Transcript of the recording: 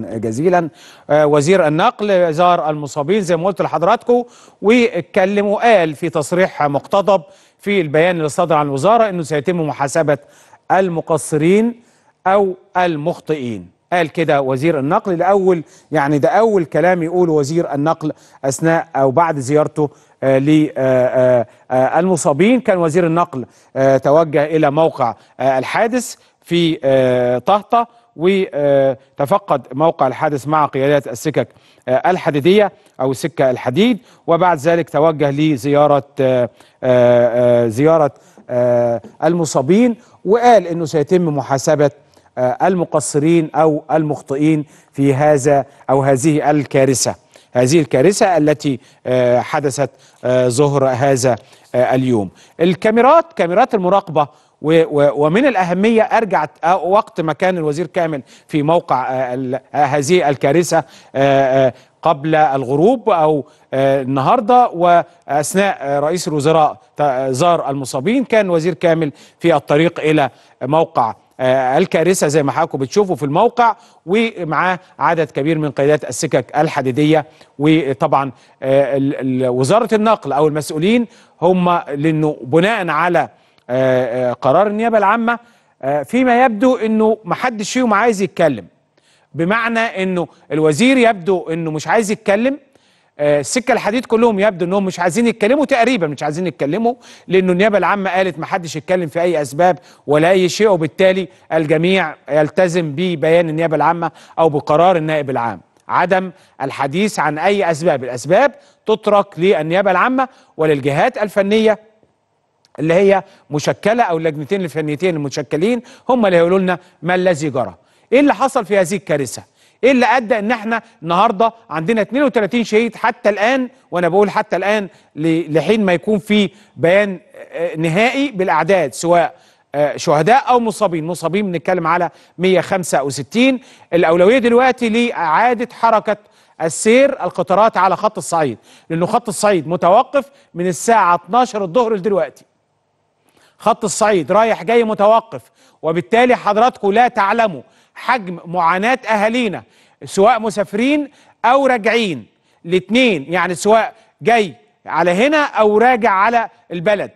جزيلا آه، وزير النقل زار المصابين زي ما قلت لحضراتكم واتكلم وقال في تصريح مقتضب في البيان اللي صدر عن الوزاره انه سيتم محاسبه المقصرين او المخطئين قال كده وزير النقل لاول يعني ده اول كلام يقوله وزير النقل اثناء او بعد زيارته آه، للمصابين آه، كان وزير النقل توجه الى موقع الحادث في طهطه وتفقد موقع الحادث مع قيادات السكك آه، الحديدية أو السكة الحديد وبعد ذلك توجه لزيارة آه، آه، زيارة المصابين وقال أنه سيتم محاسبة المقصرين أو المخطئين في هذا أو هذه الكارثة هذه الكارثة التي آه، حدثت آه، ظهر هذا آه، اليوم الكاميرات كاميرات المراقبة ومن الأهمية أرجع وقت ما كان الوزير كامل في موقع هذه الكارثة قبل الغروب أو النهاردة وأثناء رئيس الوزراء زار المصابين كان وزير كامل في الطريق إلى موقع آه، الكارثه زي ما حضراتكم بتشوفوا في الموقع ومعاه عدد كبير من قيادات السكك الحديديه وطبعا آه، وزاره النقل او المسؤولين هم لانه بناء على آه، قرار النيابه العامه فيما يبدو انه ما حدش فيهم عايز يتكلم بمعنى انه الوزير يبدو انه مش عايز يتكلم السكه آه، الحديد كلهم يبدو انهم مش عايزين يتكلموا تقريبا مش عايزين يتكلموا لانه النيابه العامه قالت ما حدش يتكلم في اي اسباب ولا اي شيء وبالتالي الجميع يلتزم ببيان النيابه العامه او بقرار النائب العام عدم الحديث عن اي اسباب الاسباب تترك للنيابه العامه وللجهات الفنيه اللي هي مشكله او اللجنتين الفنيتين المتشكلين هم اللي هيقولوا لنا ما الذي جرى ايه اللي حصل في هذه الكارثه ايه اللي ادى ان احنا النهارده عندنا 32 شهيد حتى الان وانا بقول حتى الان لحين ما يكون في بيان آه، نهائي بالاعداد سواء آه، شهداء او مصابين مصابين بنتكلم على 165 الاولويه دلوقتي لاعاده حركه السير القطارات على خط الصعيد لانه خط الصعيد متوقف من الساعه 12 الظهر لدلوقتي خط الصعيد رايح جاي متوقف وبالتالي حضراتكم لا تعلموا حجم معاناة أهالينا سواء مسافرين أو راجعين الاثنين يعني سواء جاي على هنا أو راجع على البلد